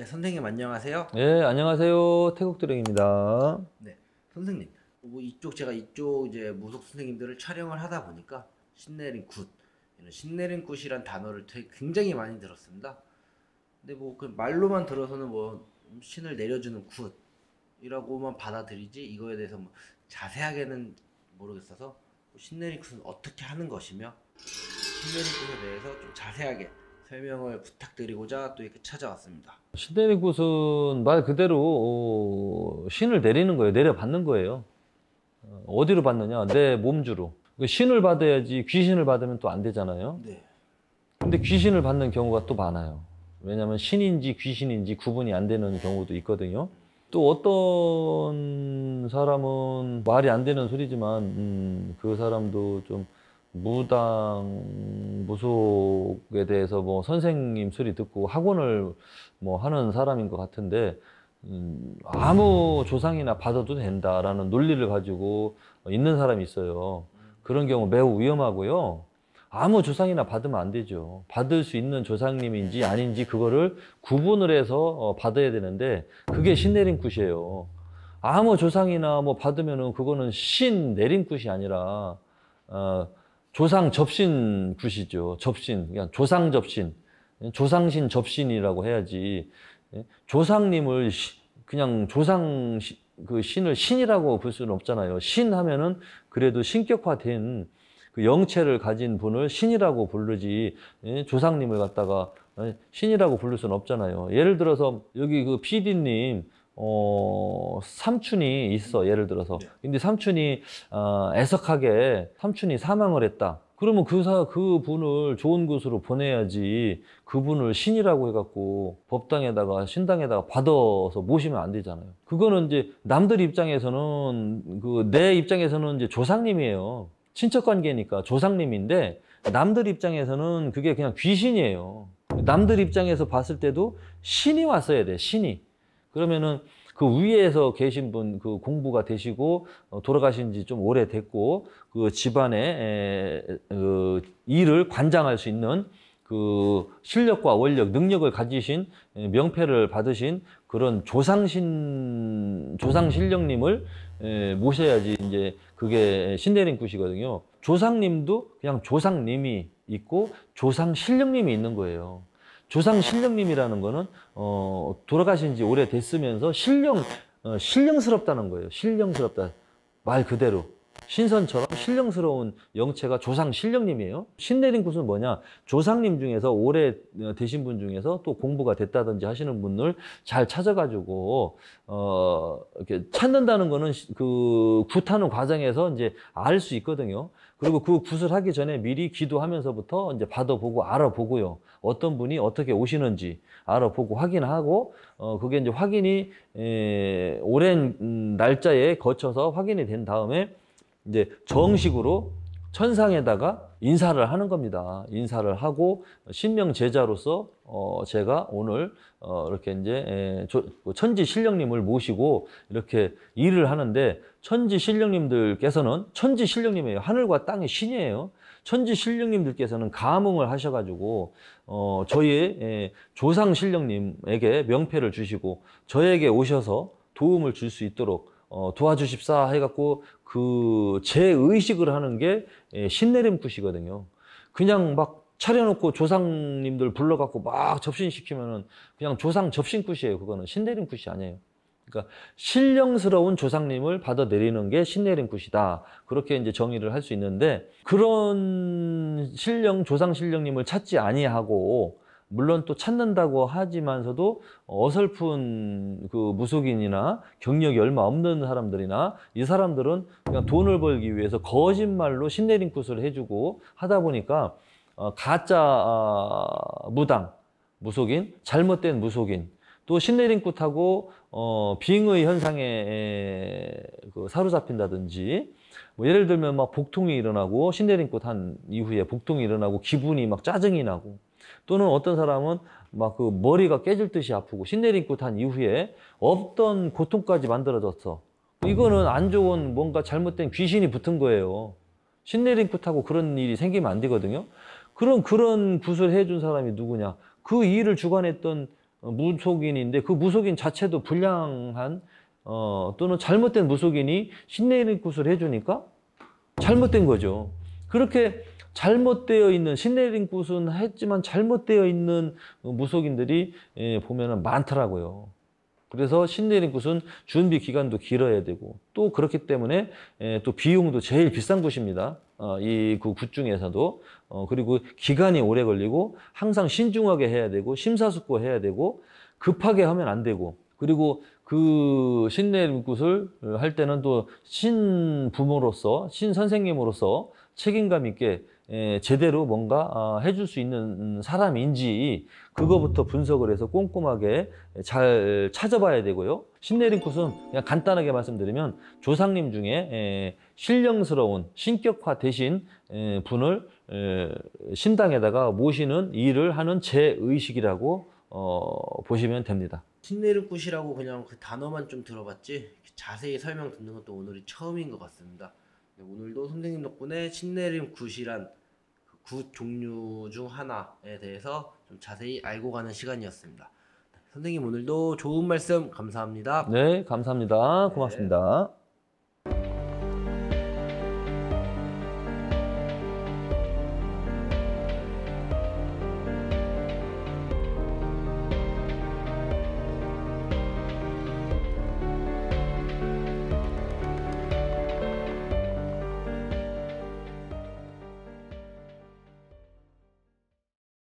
네, 선생님 안녕하세요. 네, 안녕하세요. 태국드랭입니다. 네, 선생님. 뭐 이쪽 제가 이쪽 이제 무속 선생님들을 촬영을 하다 보니까 신내린 굿 이런 신내린 굿이란 단어를 되게 굉장히 많이 들었습니다. 근데 뭐그 말로만 들어서는 뭐 신을 내려주는 굿이라고만 받아들이지 이거에 대해서 뭐 자세하게는 모르겠어서 뭐 신내린 굿은 어떻게 하는 것이며 신내린 굿에 대해서 좀 자세하게 설명을 부탁드리고자 또 이렇게 찾아왔습니다. 신내린 굿은 말 그대로 어, 신을 내리는 거예요. 내려받는 거예요. 어, 어디로 받느냐? 내 몸주로. 그 신을 받아야지 귀신을 받으면 또 안 되잖아요. 네. 근데 귀신을 받는 경우가 또 많아요. 왜냐하면 신인지 귀신인지 구분이 안 되는 경우도 있거든요. 또 어떤 사람은 말이 안 되는 소리지만 음, 그 사람도 좀 무당 무속에 대해서 뭐 선생님 소리 듣고 학원을 뭐 하는 사람인 것 같은데 음, 아무 조상이나 받아도 된다라는 논리를 가지고 있는 사람이 있어요. 그런 경우 매우 위험하고요. 아무 조상이나 받으면 안 되죠. 받을 수 있는 조상님인지 아닌지 그거를 구분을 해서 어, 받아야 되는데 그게 신내림굿이에요. 아무 조상이나 뭐 받으면은 그거는 신내림굿이 아니라 어, 조상 접신 굿이죠. 접신. 그냥 그러니까 조상 접신. 조상신 접신이라고 해야지. 예? 조상님을 그냥 조상 그 신을 신이라고 볼 수는 없잖아요. 신 하면은 그래도 신격화된 그 영체를 가진 분을 신이라고 부르지 예? 조상님을 갖다가 예? 신이라고 부를 수는 없잖아요. 예를 들어서 여기 그 PD님 어, 삼촌이 있어, 예를 들어서. 예. 근데 삼촌이, 어, 애석하게 삼촌이 사망을 했다. 그러면 그 사, 그 분을 좋은 곳으로 보내야지 그분을 신이라고 해갖고 법당에다가 신당에다가 받아서 모시면 안 되잖아요. 그거는 이제 남들 입장에서는 그 내 입장에서는 이제 조상님이에요. 친척 관계니까 조상님인데 남들 입장에서는 그게 그냥 귀신이에요. 남들 입장에서 봤을 때도 신이 왔어야 돼, 신이. 그러면은 그 위에서 계신 분 그 공부가 되시고 어, 돌아가신 지 좀 오래됐고 그 집안의 그 일을 관장할 수 있는 그 실력과 원력, 능력을 가지신 명패를 받으신 그런 조상신 조상 실령님을 모셔야지 이제 그게 신내림 굿이거든요. 조상님도 그냥 조상님이 있고 조상 실력님이 있는 거예요. 조상 신령님이라는 거는 어, 돌아가신 지 오래됐으면서 신령 어, 신령스럽다는 거예요. 신령스럽다. 말 그대로 신선처럼 신령스러운 영체가 조상 신령님이에요. 신내림굿은 뭐냐? 조상님 중에서 오래 되신 분 중에서 또 공부가 됐다든지 하시는 분을 잘 찾아가지고 어 이렇게 찾는다는 거는 그 구타는 과정에서 이제 알 수 있거든요. 그리고 그 굿을 하기 전에 미리 기도하면서부터 이제 받아보고 알아보고요. 어떤 분이 어떻게 오시는지 알아보고 확인하고, 어, 그게 이제 확인이, 에, 오랜 음, 날짜에 거쳐서 확인이 된 다음에 이제 정식으로 천상에다가 인사를 하는 겁니다. 인사를 하고 신명 제자로서 어 제가 오늘 어 이렇게 이제 예, 그 천지 신령님을 모시고 이렇게 일을 하는데 천지 신령님들께서는 천지 신령님이에요. 하늘과 땅의 신이에요. 천지 신령님들께서는 감흥을 하셔가지고 어저희 예, 조상 신령님에게 명패를 주시고 저에게 오셔서 도움을 줄 수 있도록 어, 도와주십사 해갖고 그 제의식을 하는 게 예, 신내림 굿이거든요. 그냥 막 차려놓고 조상님들 불러갖고 막 접신시키면은 그냥 조상 접신굿이에요. 그거는 신내림 굿이 아니에요. 그러니까 신령스러운 조상님을 받아내리는 게 신내림굿이다. 그렇게 이제 정의를 할 수 있는데 그런 신령 조상 신령님을 찾지 아니하고 물론 또 찾는다고 하지만서도 어설픈 그 무속인이나 경력이 얼마 없는 사람들이나 이 사람들은 그냥 돈을 벌기 위해서 거짓말로 신내림굿을 해주고 하다 보니까 어, 가짜 어, 무당, 무속인, 잘못된 무속인, 또신내림꽃하고 어, 빙의 현상에 그 사로잡힌다든지 뭐 예를 들면 막 복통이 일어나고 신내림꽃한 이후에 복통이 일어나고 기분이 막 짜증이 나고 또는 어떤 사람은 막 그 머리가 깨질 듯이 아프고 신내림굿한 이후에 없던 고통까지 만들어졌어. 이거는 안 좋은 뭔가 잘못된 귀신이 붙은 거예요. 신내림굿하고 그런 일이 생기면 안 되거든요. 그런 그런 구슬 해준 사람이 누구냐? 그 일을 주관했던 무속인인데 그 무속인 자체도 불량한 어, 또는 잘못된 무속인이 신내림 굿을 해주니까 잘못된 거죠. 그렇게 잘못되어 있는 신내림 굿은 했지만 잘못되어 있는 무속인들이 예, 보면 많더라고요. 그래서 신내림 굿은 준비 기간도 길어야 되고 또 그렇기 때문에 예, 또 비용도 제일 비싼 굿입니다. 어, 이그 굿 중에서도 어, 그리고 기간이 오래 걸리고 항상 신중하게 해야 되고 심사숙고해야 되고 급하게 하면 안 되고 그리고 그 신내림굿을 할 때는 또 신부모로서 신선생님으로서 책임감 있게 예, 제대로 뭔가 어, 해줄 수 있는 사람인지 그거부터 분석을 해서 꼼꼼하게 잘 찾아봐야 되고요. 신내림 코스 그냥 간단하게 말씀드리면 조상님 중에 예, 신령스러운 신격화 대신 예, 분을 신당에다가 모시는 일을 하는 제 의식이라고 어, 보시면 됩니다. 신내륙굿이라고 그냥 그 단어만 좀 들어봤지 자세히 설명 듣는 것도 오늘이 처음인 것 같습니다. 네, 오늘도 선생님 덕분에 신내림굿이란 굿 종류 중 하나에 대해서 좀 자세히 알고 가는 시간이었습니다. 선생님 오늘도 좋은 말씀 감사합니다. 네, 감사합니다. 고맙습니다. 네.